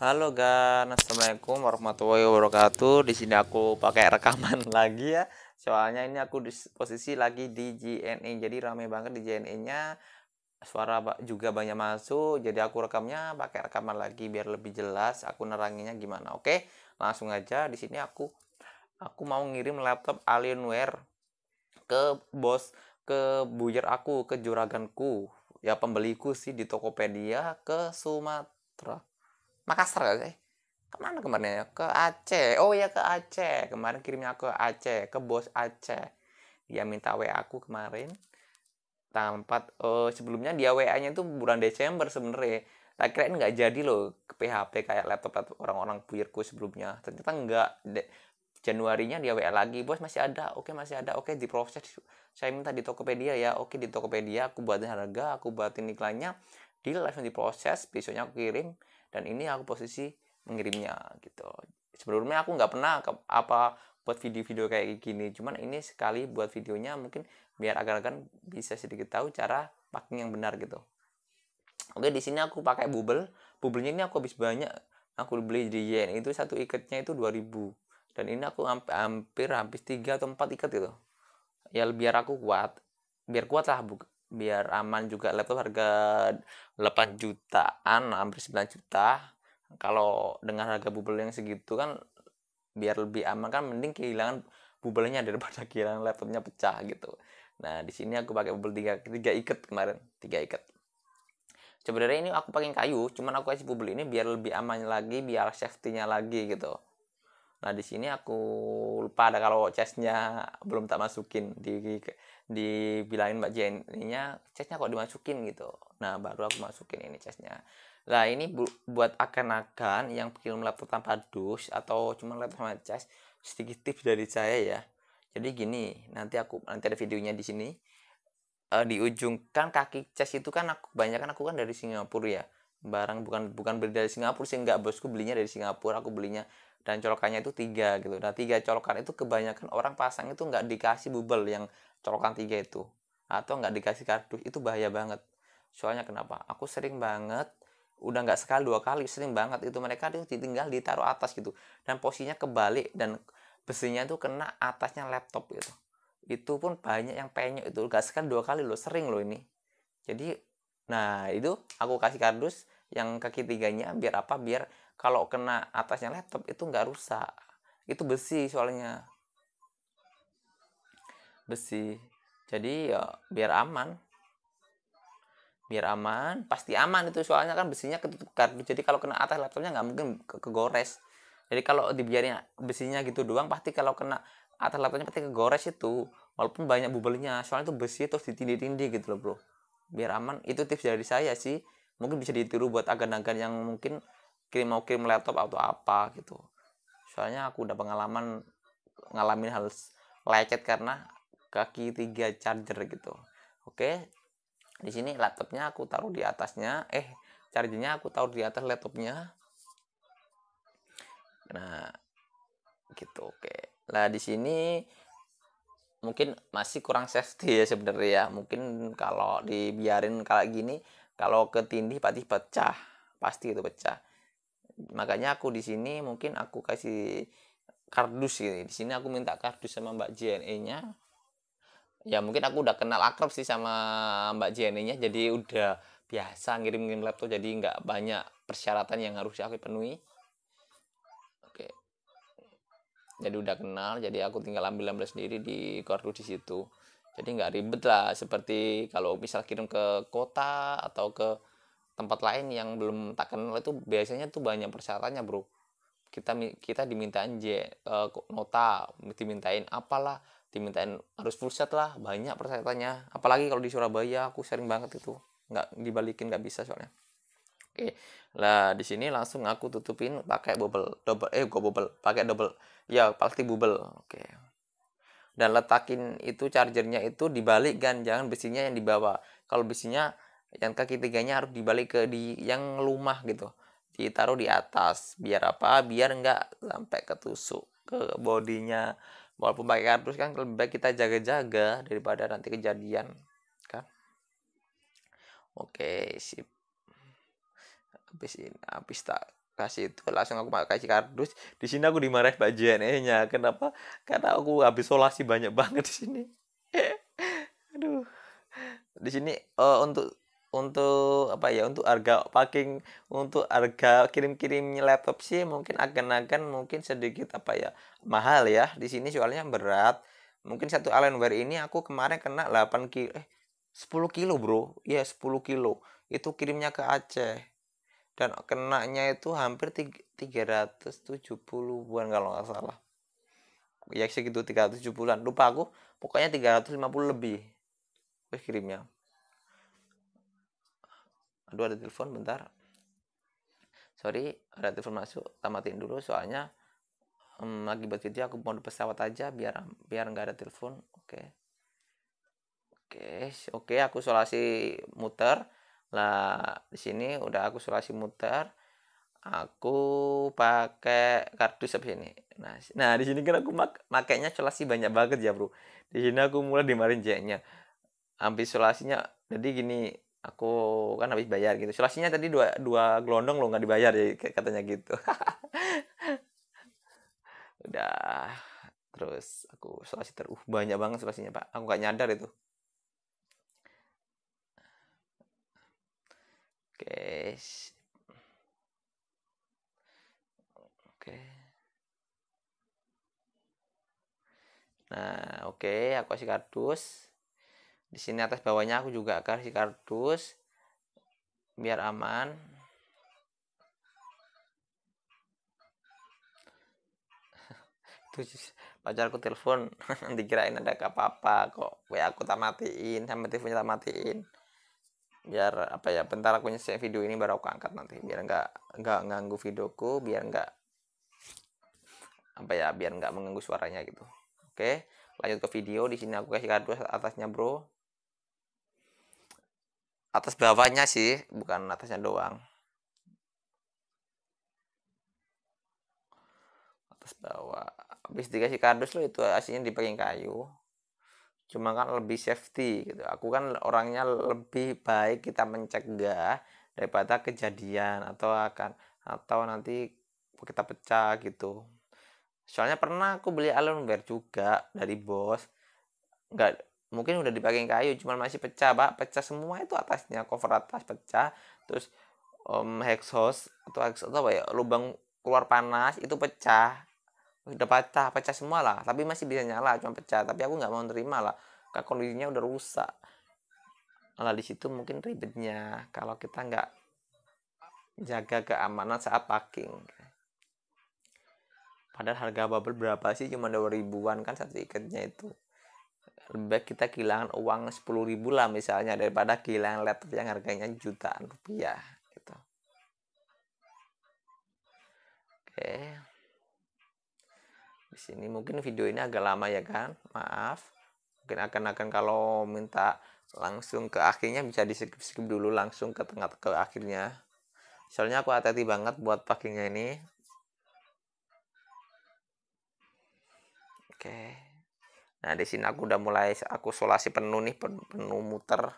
Halo guys, assalamualaikum warahmatullahi wabarakatuh. Di sini aku pakai rekaman lagi ya. Soalnya ini aku di posisi lagi di JNE, jadi rame banget di JNE-nya. Suara juga banyak masuk, jadi aku rekamnya pakai rekaman lagi biar lebih jelas. Aku neranginya gimana? Oke, langsung aja. Di sini aku aku mau ngirim laptop Alienware ke bos ke buyer aku ke juraganku ya pembeliku sih di Tokopedia ke Sumatera Makassar gak sih? Kemana kemarin ya? Ke Aceh. Oh ya ke Aceh. Kemarin kirimnya ke Aceh, ke bos Aceh. Dia minta WA aku kemarin tanggal 4 Oh, sebelumnya dia WA-nya itu bulan Desember sebenarnya. Tak ini nggak jadi loh ke PHP kayak laptop laptop orang-orang puyirku sebelumnya. Ternyata nggak. De Januarinya dia WA lagi, bos masih ada, oke masih ada, oke diproses. Saya minta di Tokopedia ya, oke di Tokopedia aku buatin harga, aku buatin iklannya di live yang diproses besoknya aku kirim dan ini aku posisi mengirimnya gitu sebelumnya aku nggak pernah ke, apa buat video-video kayak gini cuman ini sekali buat videonya mungkin biar agar-agar bisa sedikit tahu cara packing yang benar gitu oke di sini aku pakai bubble bubblenya ini aku habis banyak aku beli di yen itu satu ikatnya itu 2000 dan ini aku hampir hampir tiga atau empat ikat gitu ya biar aku kuat biar kuat lah biar aman juga laptop harga 8 jutaan hampir 9 juta kalau dengan harga bubble yang segitu kan biar lebih aman kan mending kehilangan bubblenya daripada kehilangan laptopnya pecah gitu nah di sini aku pakai bubble tiga tiga ikat kemarin tiga ikat sebenarnya ini aku pakai kayu cuman aku kasih bubble ini biar lebih aman lagi biar safety-nya lagi gitu Nah di sini aku lupa ada kalau chestnya belum tak masukin di dibilangin Mbak Jenny-nya chestnya kok dimasukin gitu. Nah baru aku masukin ini chestnya. Nah ini bu, buat akan-akan yang film laptop tanpa dus atau cuma laptop sama chest sedikit tips dari saya ya. Jadi gini nanti aku nanti ada videonya di sini. E, di ujung kan kaki chest itu kan aku banyak kan aku kan dari Singapura ya barang bukan bukan beli dari Singapura sih enggak bosku belinya dari Singapura aku belinya dan colokannya itu tiga gitu nah tiga colokan itu kebanyakan orang pasang itu enggak dikasih bubble yang colokan tiga itu atau enggak dikasih kardus itu bahaya banget soalnya kenapa aku sering banget udah nggak sekali dua kali sering banget itu mereka itu ditinggal ditaruh atas gitu dan posisinya kebalik dan besinya itu kena atasnya laptop gitu itu pun banyak yang penyok itu nggak sekali dua kali loh sering loh ini jadi nah itu aku kasih kardus yang kaki tiganya biar apa biar kalau kena atasnya laptop itu nggak rusak itu besi soalnya besi jadi ya biar aman biar aman pasti aman itu soalnya kan besinya ketutup kardus jadi kalau kena atas laptopnya nggak mungkin ke kegores jadi kalau dibiarin besinya gitu doang pasti kalau kena atas laptopnya pasti kegores itu walaupun banyak bubelnya soalnya itu besi terus ditindih-tindih gitu loh bro biar aman itu tips dari saya sih mungkin bisa ditiru buat agen-agen yang mungkin kirim mau kirim laptop atau apa gitu soalnya aku udah pengalaman ngalamin hal lecet karena kaki tiga charger gitu oke di sini laptopnya aku taruh di atasnya eh chargernya aku taruh di atas laptopnya nah gitu oke lah di sini mungkin masih kurang safety ya sebenarnya ya mungkin kalau dibiarin kayak gini kalau ketindih pasti pecah, pasti itu pecah. Makanya aku di sini mungkin aku kasih kardus ini. Di sini aku minta kardus sama Mbak JNE-nya. Ya mungkin aku udah kenal akrab sih sama Mbak JNE-nya jadi udah biasa ngirim-ngirim laptop jadi nggak banyak persyaratan yang harus aku penuhi. Oke. Jadi udah kenal, jadi aku tinggal ambil-ambil sendiri di kardus di situ jadi nggak ribet lah seperti kalau misal kirim ke kota atau ke tempat lain yang belum tak kenal itu biasanya tuh banyak persyaratannya bro kita kita dimintain J, uh, nota dimintain apalah dimintain harus full set lah banyak persyaratannya apalagi kalau di Surabaya aku sering banget itu nggak dibalikin nggak bisa soalnya oke lah di sini langsung aku tutupin pakai bubble double eh gua bubble pakai double ya pasti bubble oke dan letakin itu chargernya itu dibalik kan jangan besinya yang dibawa kalau besinya yang kaki tiganya harus dibalik ke di yang lumah gitu ditaruh di atas biar apa biar nggak sampai ketusuk ke bodinya walaupun pakai kardus kan lebih baik kita jaga-jaga daripada nanti kejadian kan oke sip habis ini habis tak kasih itu langsung aku kasih kardus di sini aku dimarahin pak JNE nya kenapa karena aku habis solasi banyak banget di sini aduh di sini uh, untuk untuk apa ya untuk harga parking untuk harga kirim kirimnya laptop sih mungkin akan-akan mungkin sedikit apa ya mahal ya di sini soalnya berat mungkin satu Alienware ini aku kemarin kena 8 kilo eh 10 kilo bro ya sepuluh 10 kilo itu kirimnya ke Aceh dan kenanya itu hampir 370-an kalau nggak salah ya segitu 370-an lupa aku pokoknya 350 lebih terus kirimnya aduh ada telepon bentar sorry ada telepon masuk tamatin dulu soalnya um, lagi buat video aku mau pesawat aja biar biar nggak ada telepon oke okay. oke okay, oke okay, aku solasi muter lah di sini udah aku solasi muter aku pakai kartu di ini nah nah di sini kan aku mak makainya solasi banyak banget ya bro di sini aku mulai dimarin jeknya hampir solasinya jadi gini aku kan habis bayar gitu solasinya tadi dua dua gelondong lo nggak dibayar ya katanya gitu udah terus aku solasi terus uh, banyak banget solasinya pak aku gak nyadar itu Oke. Oke. Nah, oke, aku kasih kardus. Di sini atas bawahnya aku juga kasih kardus biar aman. pacarku telepon dikirain ada apa-apa kok WA aku tak matiin sampai teleponnya tak matiin biar apa ya bentar aku nyesek video ini baru aku angkat nanti biar nggak nggak ganggu videoku biar nggak apa ya biar nggak mengganggu suaranya gitu oke lanjut ke video di sini aku kasih kado atasnya bro atas bawahnya sih bukan atasnya doang atas bawah habis dikasih kardus lo itu aslinya dipakai kayu cuma kan lebih safety gitu aku kan orangnya lebih baik kita mencegah daripada kejadian atau akan atau nanti kita pecah gitu soalnya pernah aku beli alunware juga dari bos nggak mungkin udah dipakai kayu cuman masih pecah pak pecah semua itu atasnya cover atas pecah terus um, mmm, exhaust atau exhaust apa ya lubang keluar panas itu pecah udah patah pecah semua lah tapi masih bisa nyala cuma pecah tapi aku nggak mau nerima lah karena kondisinya udah rusak lah di situ mungkin ribetnya kalau kita nggak jaga keamanan saat packing padahal harga bubble berapa sih cuma dua ribuan kan satu tiketnya itu lebih baik kita kehilangan uang sepuluh ribu lah misalnya daripada kehilangan laptop yang harganya jutaan rupiah gitu oke okay di sini mungkin video ini agak lama ya kan maaf mungkin akan-akan kalau minta langsung ke akhirnya bisa di skip skip dulu langsung ke tengah ke akhirnya soalnya aku hati-hati banget buat packingnya ini oke nah di sini aku udah mulai aku solasi penuh nih penuh muter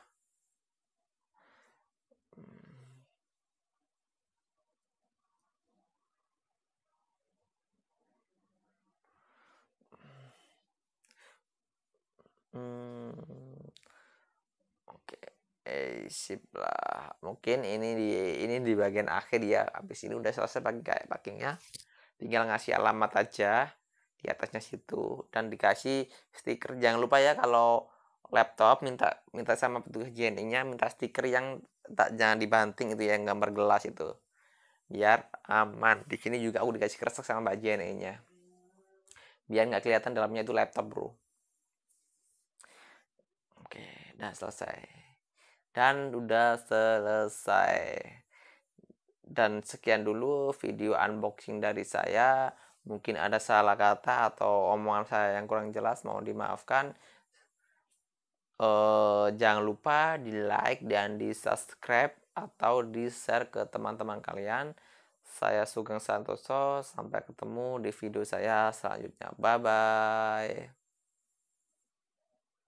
Hmm, oke, okay. eh, sip lah. Mungkin ini di ini di bagian akhir ya. Habis ini udah selesai pakai kayak packingnya. Tinggal ngasih alamat aja di atasnya situ dan dikasih stiker. Jangan lupa ya kalau laptop minta minta sama petugas JNI-nya minta stiker yang tak jangan dibanting itu ya, yang gambar gelas itu biar aman di sini juga aku dikasih kresek sama mbak JNI-nya biar nggak kelihatan dalamnya itu laptop bro nah selesai dan udah selesai dan sekian dulu video unboxing dari saya mungkin ada salah kata atau omongan saya yang kurang jelas mau dimaafkan uh, jangan lupa di like dan di subscribe atau di share ke teman-teman kalian saya Sugeng Santoso sampai ketemu di video saya selanjutnya bye bye